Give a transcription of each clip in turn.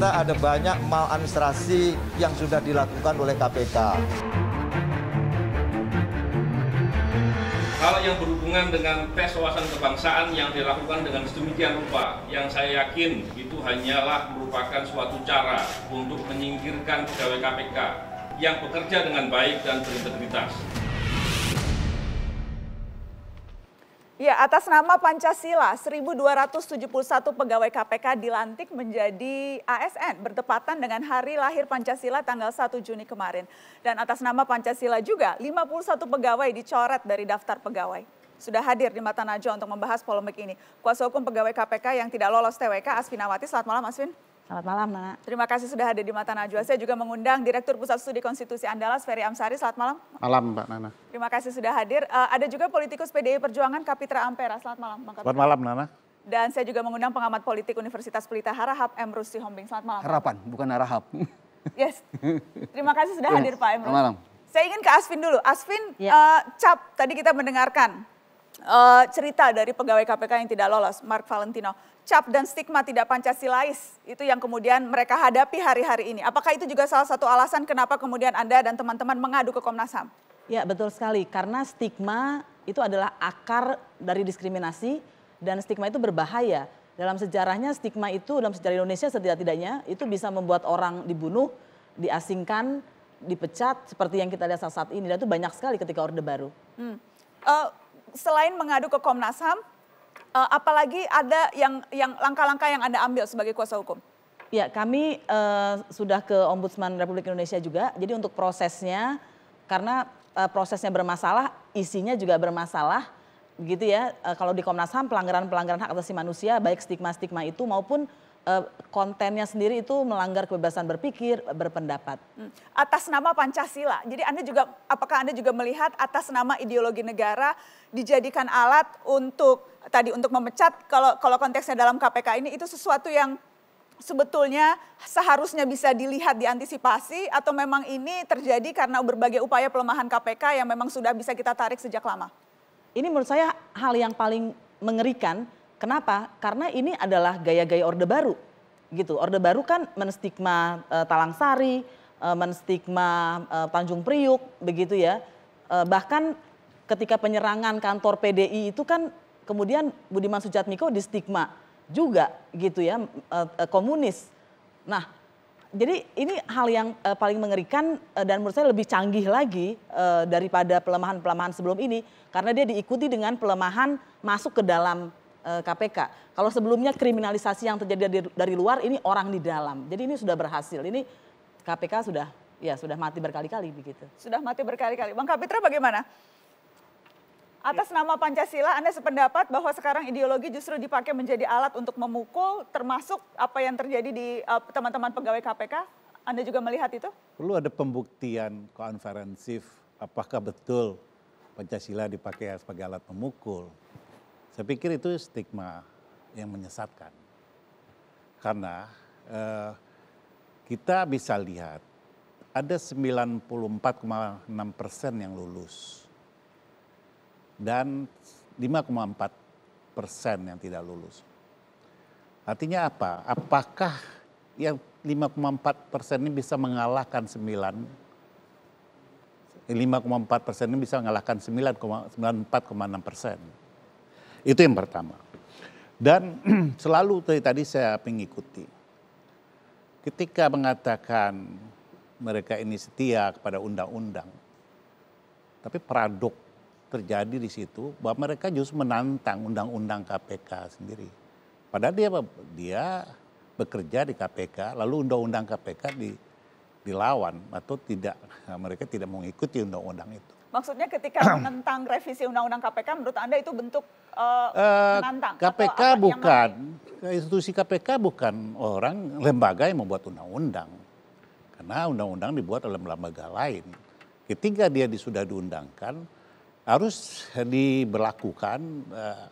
kita ada banyak maladministrasi yang sudah dilakukan oleh KPK. Hal yang berhubungan dengan tes wawasan kebangsaan yang dilakukan dengan sedemikian rupa, yang saya yakin itu hanyalah merupakan suatu cara untuk menyingkirkan pegawai KPK yang bekerja dengan baik dan berintegritas. Ya, atas nama Pancasila, 1271 pegawai KPK dilantik menjadi ASN bertepatan dengan hari lahir Pancasila tanggal 1 Juni kemarin. Dan atas nama Pancasila juga, 51 pegawai dicoret dari daftar pegawai. Sudah hadir di Mata Najwa untuk membahas polemik ini. Kuasa hukum pegawai KPK yang tidak lolos TWK, Asfinawati. Selamat malam, Asvin. Selamat malam, Nana. Terima kasih sudah hadir di Mata Najwa. Saya juga mengundang Direktur Pusat Studi Konstitusi Andalas, Ferry Amsari. Selamat malam. Malam, Mbak Nana. Terima kasih sudah hadir. Uh, ada juga politikus PDI Perjuangan, Kapitra Ampera. Selamat malam, Bang Kapitra. Selamat malam, Nana. Dan saya juga mengundang pengamat politik Universitas Pelita Harahap, M. Rusti Hombing. Selamat malam. Harapan, bukan Harahap. Yes. Terima kasih sudah hadir, Pak M. Selamat malam. Saya ingin ke Asvin dulu. Asvin, yeah. Ya. uh, cap, tadi kita mendengarkan uh, cerita dari pegawai KPK yang tidak lolos, Mark Valentino. Cap dan stigma tidak Pancasilais, itu yang kemudian mereka hadapi hari-hari ini. Apakah itu juga salah satu alasan kenapa kemudian Anda dan teman-teman mengadu ke Komnas HAM? Ya betul sekali, karena stigma itu adalah akar dari diskriminasi dan stigma itu berbahaya. Dalam sejarahnya stigma itu, dalam sejarah Indonesia setidak-tidaknya itu bisa membuat orang dibunuh, diasingkan, dipecat seperti yang kita lihat saat, saat ini. Dan itu banyak sekali ketika Orde Baru. Hmm. Uh, selain mengadu ke Komnas HAM, eh, apalagi ada yang yang langkah-langkah yang Anda ambil sebagai kuasa hukum? Ya, kami uh, sudah ke Ombudsman Republik Indonesia juga. Jadi untuk prosesnya karena uh, prosesnya bermasalah, isinya juga bermasalah begitu ya. Uh, kalau di Komnas HAM pelanggaran-pelanggaran hak asasi manusia baik stigma-stigma itu maupun Eh, kontennya sendiri itu melanggar kebebasan berpikir, berpendapat. Hmm. Atas nama Pancasila. Jadi Anda juga apakah Anda juga melihat atas nama ideologi negara dijadikan alat untuk tadi untuk memecat kalau kalau konteksnya dalam KPK ini itu sesuatu yang sebetulnya seharusnya bisa dilihat diantisipasi atau memang ini terjadi karena berbagai upaya pelemahan KPK yang memang sudah bisa kita tarik sejak lama? Ini menurut saya hal yang paling mengerikan Kenapa? Karena ini adalah gaya-gaya Orde Baru gitu. Orde Baru kan menstigma e, eh, Talang Sari, e, eh, menstigma e, Tanjung Priuk begitu ya. E, bahkan ketika penyerangan kantor PDI itu kan kemudian Budiman Sujatmiko di stigma juga gitu ya e, komunis. Nah, jadi ini hal yang e, paling mengerikan e, dan menurut saya lebih canggih lagi e, daripada pelemahan-pelemahan sebelum ini karena dia diikuti dengan pelemahan masuk ke dalam KPK. Eh, Kalau sebelumnya kriminalisasi yang terjadi dari, dari luar ini orang di dalam. Jadi ini sudah berhasil. Ini KPK sudah ya sudah mati berkali-kali begitu. Sudah mati berkali-kali. Bang Kapitra bagaimana? Atas nama Pancasila, Anda sependapat bahwa sekarang ideologi justru dipakai menjadi alat untuk memukul, termasuk apa yang terjadi di eh, teman-teman uh, pegawai KPK? Anda juga melihat itu? Perlu ada pembuktian konferensif apakah betul Pancasila dipakai sebagai alat memukul. Saya pikir itu stigma yang menyesatkan. Karena eh, kita bisa lihat ada 94,6 persen yang lulus dan 5,4 persen yang tidak lulus. Artinya apa? Apakah yang 5,4 persen ini bisa mengalahkan 9? 5,4 persen ini bisa mengalahkan 9,94,6 persen. Itu yang pertama. Dan selalu dari tadi saya mengikuti. Ketika mengatakan mereka ini setia kepada undang-undang, tapi paradok terjadi di situ bahwa mereka justru menantang undang-undang KPK sendiri. Padahal dia dia bekerja di KPK, lalu undang-undang KPK di, dilawan atau tidak mereka tidak mengikuti undang-undang itu. Maksudnya ketika menentang revisi undang-undang KPK menurut Anda itu bentuk Eh, eh, menantang? KPK bukan, institusi KPK bukan orang lembaga yang membuat undang-undang. Karena undang-undang dibuat oleh lembaga lain. Ketika dia sudah diundangkan, harus diberlakukan uh,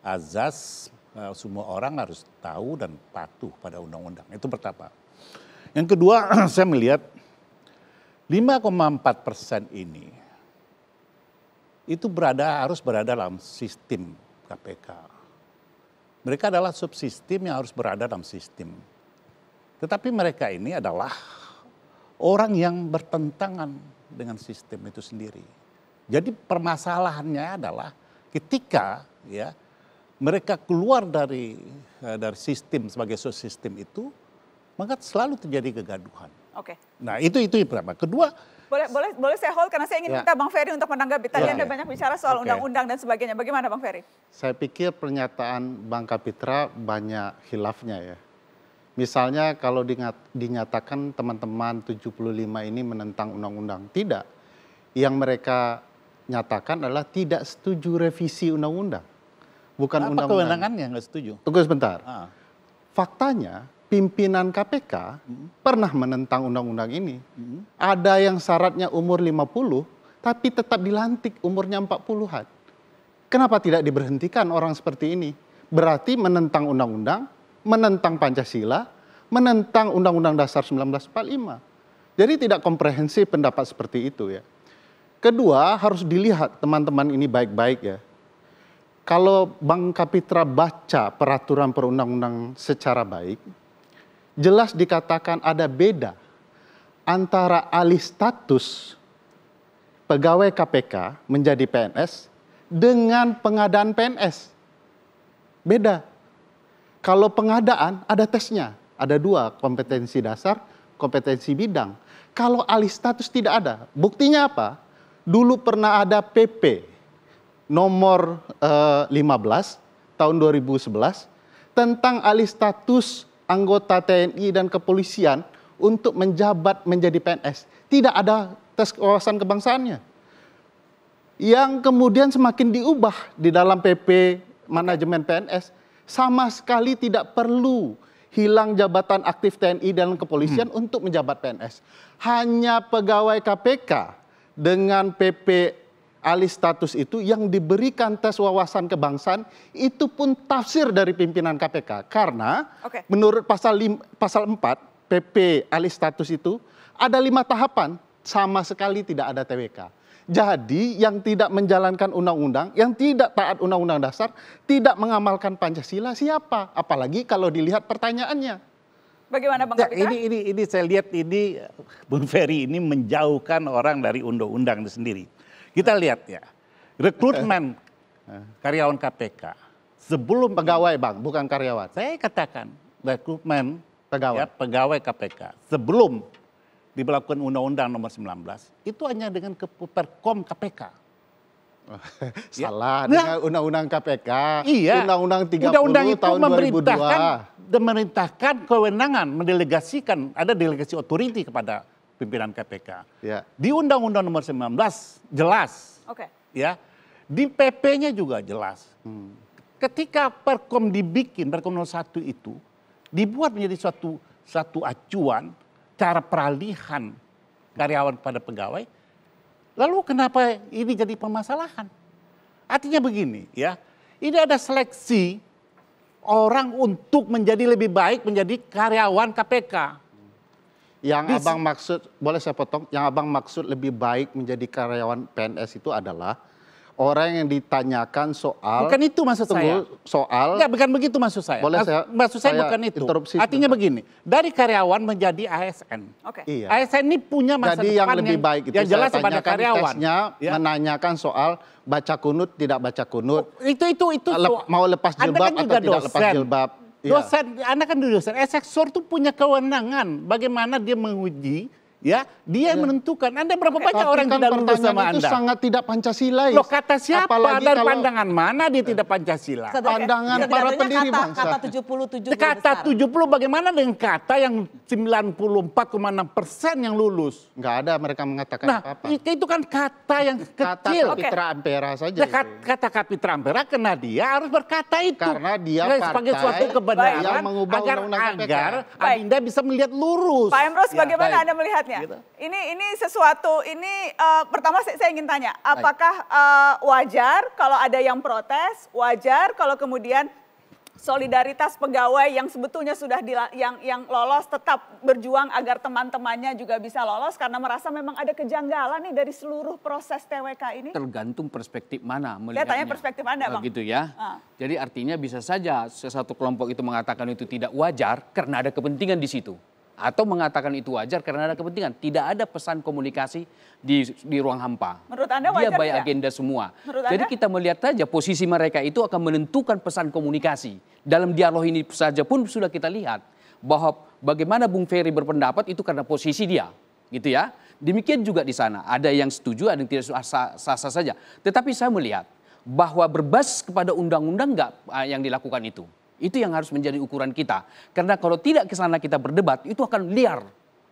azas uh, semua orang harus tahu dan patuh pada undang-undang. Itu pertama. Yang kedua, saya melihat 5,4 persen ini itu berada harus berada dalam sistem KPK. Mereka adalah subsistem yang harus berada dalam sistem. Tetapi mereka ini adalah orang yang bertentangan dengan sistem itu sendiri. Jadi permasalahannya adalah ketika ya mereka keluar dari eh, dari sistem sebagai subsistem itu, maka selalu terjadi kegaduhan. Oke. Okay. Nah, itu itu yang pertama. Kedua, boleh, boleh, boleh saya hold karena saya ingin ya. minta Bang Ferry untuk menanggapi. Tadi ya, Anda ya. banyak bicara soal undang-undang dan sebagainya. Bagaimana Bang Ferry? Saya pikir pernyataan Bang Kapitra banyak hilafnya ya. Misalnya kalau dinyatakan teman-teman 75 ini menentang undang-undang. Tidak. Yang mereka nyatakan adalah tidak setuju revisi undang-undang. Bukan undang-undang. Apa undang kewenangannya nggak setuju? Tunggu sebentar. Ah. Faktanya pimpinan KPK hmm. pernah menentang undang-undang ini. Hmm. Ada yang syaratnya umur 50 tapi tetap dilantik umurnya 40-an. Kenapa tidak diberhentikan orang seperti ini? Berarti menentang undang-undang, menentang Pancasila, menentang Undang-Undang Dasar 1945. Jadi tidak komprehensif pendapat seperti itu ya. Kedua, harus dilihat teman-teman ini baik-baik ya. Kalau Bang Kapitra baca peraturan perundang-undang secara baik, jelas dikatakan ada beda antara alih status pegawai KPK menjadi PNS dengan pengadaan PNS. Beda. Kalau pengadaan ada tesnya, ada dua, kompetensi dasar, kompetensi bidang. Kalau alih status tidak ada. Buktinya apa? Dulu pernah ada PP nomor eh, 15 tahun 2011 tentang alih status anggota TNI dan kepolisian untuk menjabat menjadi PNS. Tidak ada tes kewawasan kebangsaannya. Yang kemudian semakin diubah di dalam PP manajemen PNS sama sekali tidak perlu hilang jabatan aktif TNI dan kepolisian hmm. untuk menjabat PNS. Hanya pegawai KPK dengan PP alih status itu yang diberikan tes wawasan kebangsaan itu pun tafsir dari pimpinan KPK karena okay. menurut pasal lim, pasal 4 PP alih status itu ada lima tahapan sama sekali tidak ada TWK. Jadi yang tidak menjalankan undang-undang, yang tidak taat undang-undang dasar, tidak mengamalkan Pancasila siapa? Apalagi kalau dilihat pertanyaannya. Bagaimana Bang ya, Kapitra? Ini, ini, ini saya lihat ini Bung Ferry ini menjauhkan orang dari undang-undang itu sendiri. Kita lihat ya, rekrutmen karyawan KPK sebelum pegawai bang, bukan karyawan. Saya katakan rekrutmen pegawai, ya, pegawai KPK sebelum diberlakukan Undang-Undang Nomor 19 itu hanya dengan Keperkom KPK. Ya. Salah, ya. dengan undang-undang KPK, iya. undang-undang 30 undang-undang itu tahun memerintahkan, dan memerintahkan kewenangan, mendelegasikan, ada delegasi otoriti kepada pimpinan KPK. Ya. Di Undang-Undang Nomor 19 jelas. Oke. Okay. Ya. Di PP-nya juga jelas. Hmm. Ketika Perkom dibikin, Perkom nomor itu dibuat menjadi suatu satu acuan cara peralihan karyawan pada pegawai. Lalu kenapa ini jadi permasalahan? Artinya begini ya, ini ada seleksi orang untuk menjadi lebih baik menjadi karyawan KPK. Yang Dis... abang maksud, boleh saya potong, yang abang maksud lebih baik menjadi karyawan PNS itu adalah orang yang ditanyakan soal bukan itu maksud tunggu, saya soal Enggak, bukan begitu maksud saya boleh saya maksud saya, saya bukan itu artinya sebentar. begini dari karyawan menjadi ASN okay. iya. ASN ini punya masa jadi depan yang lebih baik itu yang jelas sebagai karyawan tesnya ya. menanyakan soal baca kunut tidak baca kunut oh, itu itu itu, Lep, mau lepas jilbab kan atau atau dosen. tidak lepas jilbab dosen, iya. Anda kan dosen, eksekutor itu punya kewenangan bagaimana dia menguji ya dia ya. menentukan anda berapa banyak Tapi orang kan tidak lulus sama itu anda sangat tidak pancasila? loh kata siapa Apalagi dan kalau... pandangan mana dia tidak pancasila pandangan ya. para pendiri kata, bangsa kata 77 kata 70 bagaimana dengan kata yang 94,6 persen yang lulus nggak ada mereka mengatakan nah, apa, -apa. itu kan kata yang kecil nah, kata kapitra ampera saja kata, itu. kata kapitra ampera kena dia harus berkata itu karena dia nah, sebagai suatu kebenaran yang mengubah agar undang -undang agar anda bisa melihat lurus Pak Emros ya. bagaimana Baik. anda melihat selanjutnya. Gitu. Ini ini sesuatu ini uh, pertama saya, saya ingin tanya, apakah uh, wajar kalau ada yang protes? Wajar kalau kemudian solidaritas pegawai yang sebetulnya sudah di, yang yang lolos tetap berjuang agar teman-temannya juga bisa lolos karena merasa memang ada kejanggalan nih dari seluruh proses TWK ini. Tergantung perspektif mana melihatnya. Saya tanya perspektif Anda, eh, Bang. Gitu ya. Ah. Jadi artinya bisa saja satu kelompok itu mengatakan itu tidak wajar karena ada kepentingan di situ atau mengatakan itu wajar karena ada kepentingan. Tidak ada pesan komunikasi di di ruang hampa. Menurut Anda wajar Dia by agenda semua. Menurut Jadi anda? kita melihat saja posisi mereka itu akan menentukan pesan komunikasi. Dalam dialog ini saja pun sudah kita lihat bahwa bagaimana Bung Ferry berpendapat itu karena posisi dia, gitu ya. Demikian juga di sana, ada yang setuju, ada yang tidak sah-sah saja. Tetapi saya melihat bahwa berbas kepada undang-undang enggak ah, yang dilakukan itu. Itu yang harus menjadi ukuran kita. Karena kalau tidak ke sana kita berdebat, itu akan liar,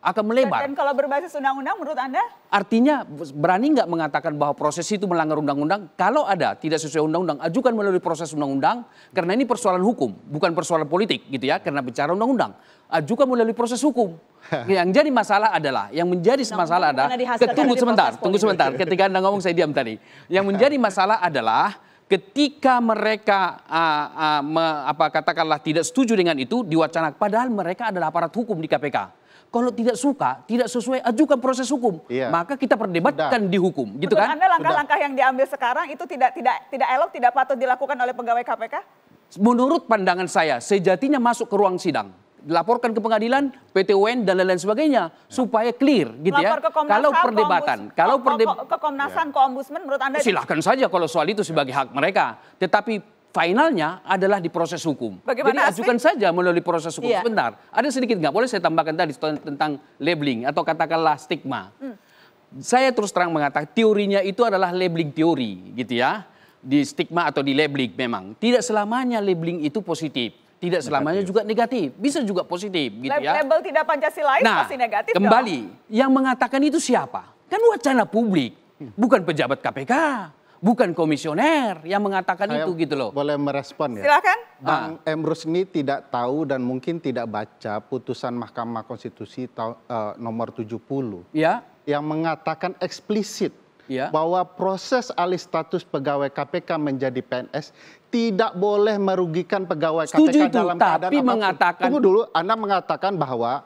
akan melebar. Dan, kalau berbasis undang-undang menurut Anda? Artinya berani nggak mengatakan bahwa proses itu melanggar undang-undang? Kalau ada tidak sesuai undang-undang, ajukan melalui proses undang-undang. Karena ini persoalan hukum, bukan persoalan politik gitu ya. Karena bicara undang-undang, ajukan melalui proses hukum. yang jadi masalah adalah, yang menjadi masalah adalah, tunggu sebentar, tunggu sebentar. Ketika Anda ngomong saya diam tadi. Yang menjadi masalah adalah ketika mereka uh, uh, me, apa katakanlah tidak setuju dengan itu diwacana padahal mereka adalah aparat hukum di KPK. Kalau tidak suka, tidak sesuai ajukan proses hukum, iya. maka kita perdebatkan Udah. di hukum, gitu Betul, kan? langkah-langkah yang diambil sekarang itu tidak tidak tidak elok, tidak patut dilakukan oleh pegawai KPK? Menurut pandangan saya, sejatinya masuk ke ruang sidang dilaporkan ke pengadilan, PT UN dan lain-lain sebagainya ya. supaya clear gitu ya. Lapor ya. kalau perdebatan, ke kalau perdebatan ke, Komnasan, ya. ke Ombudsman menurut Anda Silahkan saja kalau soal itu sebagai ya. hak mereka. Tetapi finalnya adalah di proses hukum. Bagaimana Jadi ajukan saja melalui proses hukum. Iya. Sebentar, ada sedikit nggak boleh saya tambahkan tadi tentang labeling atau katakanlah stigma. Hmm. Saya terus terang mengatakan teorinya itu adalah labeling teori gitu ya. Di stigma atau di labeling memang. Tidak selamanya labeling itu positif tidak selamanya negatif. juga negatif, bisa juga positif gitu ya. Label tidak Pancasilais nah, pasti negatif kembali, dong. yang mengatakan itu siapa? Kan wacana publik, hmm. bukan pejabat KPK, bukan komisioner yang mengatakan Saya itu gitu loh. Boleh merespon ya? Silakan. Bang ah. Emrus ini tidak tahu dan mungkin tidak baca putusan Mahkamah Konstitusi uh, nomor 70. Ya. Yang mengatakan eksplisit Ya. bahwa proses alih status pegawai KPK menjadi PNS tidak boleh merugikan pegawai Setuju KPK itu, dalam keadaan tapi apapun. Tunggu dulu, Anda mengatakan bahwa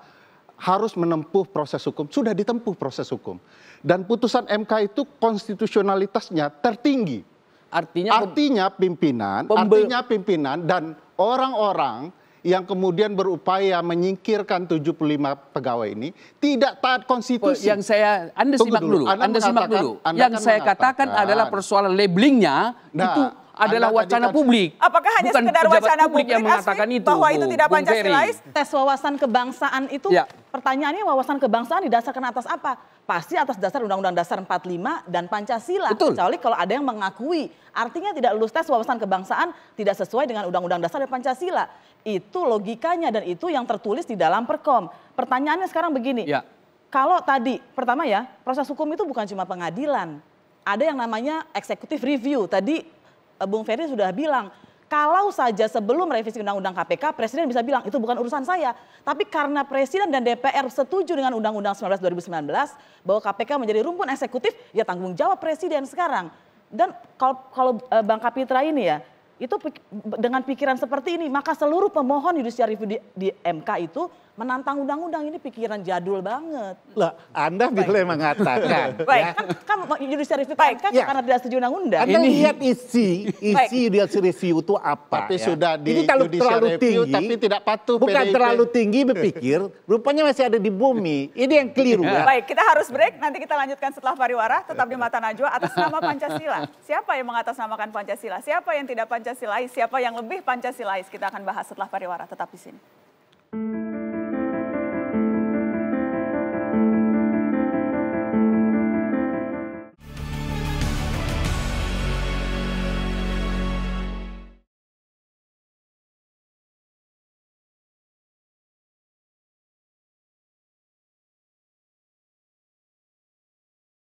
harus menempuh proses hukum. Sudah ditempuh proses hukum. Dan putusan MK itu konstitusionalitasnya tertinggi. Artinya artinya pimpinan, artinya pimpinan dan orang-orang yang kemudian berupaya menyingkirkan 75 pegawai ini tidak taat konstitusi. Yang saya Anda Tunggu simak dulu, Anda, anda simak dulu. Anda yang kan saya katakan nah. adalah persoalan labelingnya nah, itu adalah wacana kan, publik. Apakah hanya Bukan sekedar wacana publik, publik yang mengatakan itu bahwa itu tidak Bung Pancasilais? Tes wawasan kebangsaan itu ya. pertanyaannya wawasan kebangsaan didasarkan atas apa? pasti atas dasar Undang-Undang Dasar 45 dan Pancasila. Betul. Kecuali kalau ada yang mengakui. Artinya tidak lulus tes wawasan kebangsaan tidak sesuai dengan Undang-Undang Dasar dan Pancasila. Itu logikanya dan itu yang tertulis di dalam Perkom. Pertanyaannya sekarang begini. Ya. Kalau tadi, pertama ya, proses hukum itu bukan cuma pengadilan. Ada yang namanya eksekutif review. Tadi eh, Bung Ferry sudah bilang, kalau saja sebelum revisi Undang-Undang KPK, Presiden bisa bilang itu bukan urusan saya. Tapi karena Presiden dan DPR setuju dengan Undang-Undang 19 2019 bahwa KPK menjadi rumpun eksekutif, ya tanggung jawab Presiden sekarang. Dan kalau, kalau eh, Bang Kapitra ini ya, itu dengan pikiran seperti ini, maka seluruh pemohon judicial review di, di MK itu menantang undang-undang ini pikiran jadul banget. Loh, Anda boleh mengatakan. Baik, ya. kan, kan, kan, kan judicial review Baik. kan ya. karena tidak setuju undang-undang. Anda ini... lihat isi isi judicial review itu apa. Tapi ya. sudah di kalau terlalu review, tapi tidak patuh Bukan PDIP. terlalu tinggi berpikir, rupanya masih ada di bumi. Ini yang keliru. Ya. Baik, kita harus break. Nanti kita lanjutkan setelah pariwara. Tetap di Mata Najwa atas nama Pancasila. Siapa yang mengatasnamakan Pancasila? Siapa yang tidak Pancasilais? Siapa yang lebih Pancasilais? Kita akan bahas setelah pariwara. Tetap di sini.